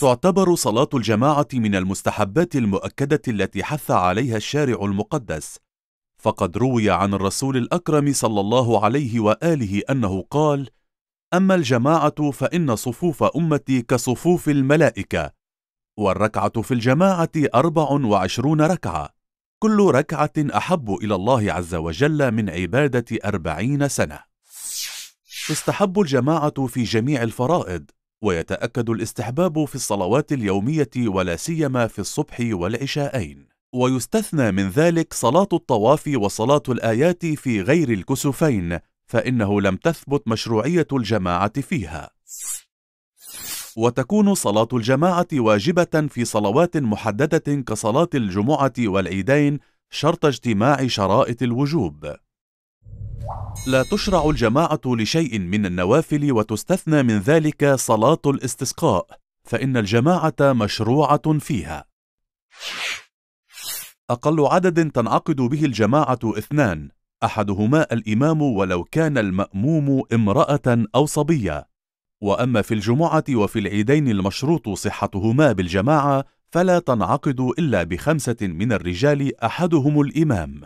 تعتبر صلاة الجماعة من المستحبات المؤكدة التي حث عليها الشارع المقدس، فقد روي عن الرسول الأكرم صلى الله عليه وآله أنه قال: أما الجماعة فإن صفوف أمتي كصفوف الملائكة، والركعة في الجماعة أربع وعشرون ركعة، كل ركعة أحب إلى الله عز وجل من عبادة أربعين سنة. تستحب الجماعة في جميع الفرائض، ويتأكد الاستحباب في الصلوات اليومية ولا سيما في الصبح والعشاءين ويستثنى من ذلك صلاة الطواف وصلاة الآيات في غير الكسوفين فإنه لم تثبت مشروعية الجماعة فيها وتكون صلاة الجماعة واجبة في صلوات محددة كصلاة الجمعة والعيدين شرط اجتماع شرائط الوجوب لا تشرع الجماعة لشيء من النوافل وتستثنى من ذلك صلاة الاستسقاء فإن الجماعة مشروعة فيها أقل عدد تنعقد به الجماعة اثنان أحدهما الإمام ولو كان المأموم امرأة أو صبية وأما في الجمعة وفي العيدين المشروط صحتهما بالجماعة فلا تنعقد إلا بخمسة من الرجال أحدهم الإمام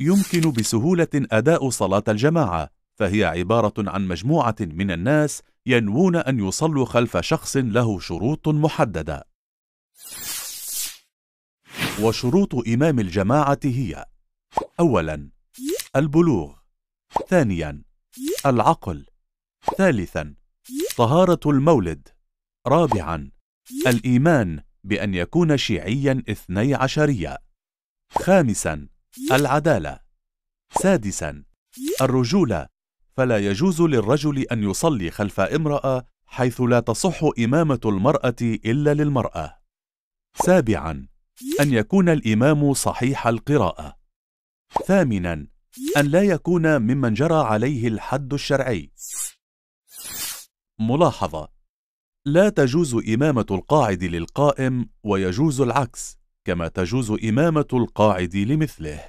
يمكن بسهولة أداء صلاة الجماعة فهي عبارة عن مجموعة من الناس ينوون أن يصلوا خلف شخص له شروط محددة وشروط إمام الجماعة هي أولاً البلوغ ثانياً العقل ثالثاً طهارة المولد رابعاً الإيمان بأن يكون شيعياً اثني عشرية خامساً العدالة سادسا الرجولة فلا يجوز للرجل أن يصلي خلف امرأة حيث لا تصح إمامة المرأة إلا للمرأة سابعا أن يكون الإمام صحيح القراءة ثامنا أن لا يكون ممن جرى عليه الحد الشرعي ملاحظة لا تجوز إمامة القاعد للقائم ويجوز العكس كما تجوز إمامة القاعد لمثله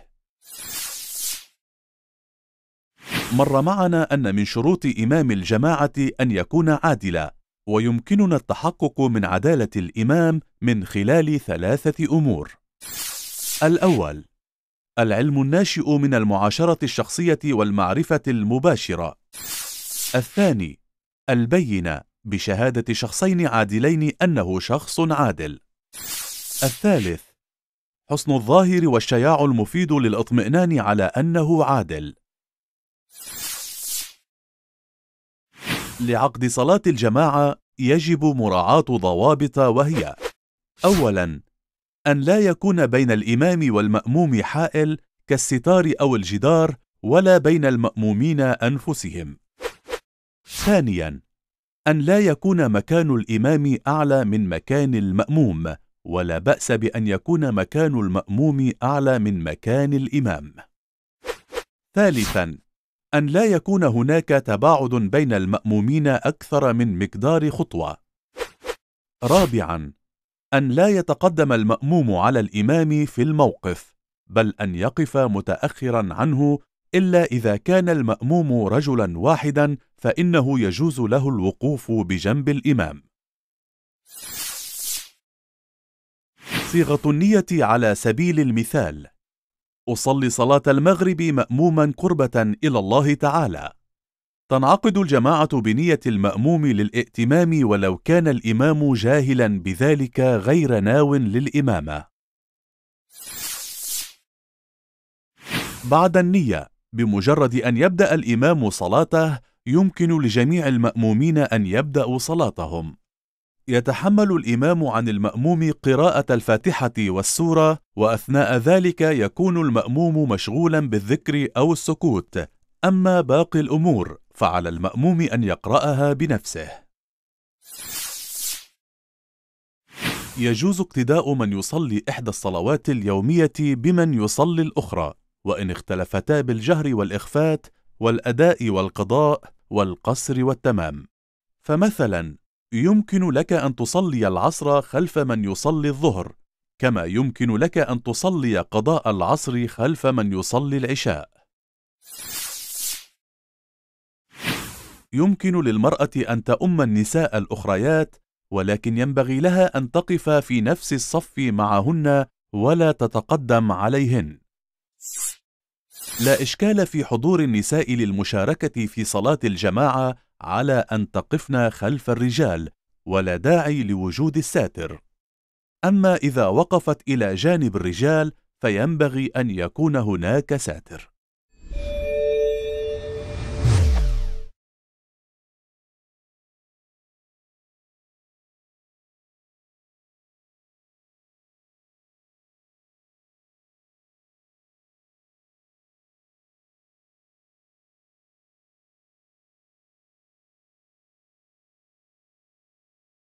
مر معنا أن من شروط إمام الجماعة أن يكون عادلا ويمكننا التحقق من عدالة الإمام من خلال ثلاثة أمور الأول العلم الناشئ من المعاشرة الشخصية والمعرفة المباشرة الثاني البينة بشهادة شخصين عادلين أنه شخص عادل الثالث حسن الظاهر والشياع المفيد للإطمئنان على أنه عادل لعقد صلاة الجماعة يجب مراعاة ضوابط وهي أولاً أن لا يكون بين الإمام والمأموم حائل كالستار أو الجدار ولا بين المأمومين أنفسهم ثانياً أن لا يكون مكان الإمام أعلى من مكان المأموم ولا بأس بأن يكون مكان المأموم أعلى من مكان الإمام. ثالثاً: أن لا يكون هناك تباعد بين المأمومين أكثر من مقدار خطوة. رابعاً: أن لا يتقدم المأموم على الإمام في الموقف، بل أن يقف متأخراً عنه إلا إذا كان المأموم رجلاً واحداً فإنه يجوز له الوقوف بجنب الإمام. صيغة النية على سبيل المثال أصلي صلاة المغرب مأموما قربة إلى الله تعالى تنعقد الجماعة بنية المأموم للائتمام ولو كان الإمام جاهلا بذلك غير ناو للإمامة بعد النية بمجرد أن يبدأ الإمام صلاته يمكن لجميع المأمومين أن يبدأوا صلاتهم يتحمل الإمام عن المأموم قراءة الفاتحة والسورة، وأثناء ذلك يكون المأموم مشغولا بالذكر أو السكوت، أما باقي الأمور فعلى المأموم أن يقرأها بنفسه. يجوز اقتداء من يصلي إحدى الصلوات اليومية بمن يصلي الأخرى، وإن اختلفتا بالجهر والإخفات، والأداء والقضاء، والقصر والتمام. فمثلا يمكن لك أن تصلي العصر خلف من يصلي الظهر كما يمكن لك أن تصلي قضاء العصر خلف من يصلي العشاء يمكن للمرأة أن تؤم النساء الأخريات ولكن ينبغي لها أن تقف في نفس الصف معهن ولا تتقدم عليهن لا إشكال في حضور النساء للمشاركة في صلاة الجماعة على أن تقفن خلف الرجال ولا داعي لوجود الساتر أما إذا وقفت إلى جانب الرجال فينبغي أن يكون هناك ساتر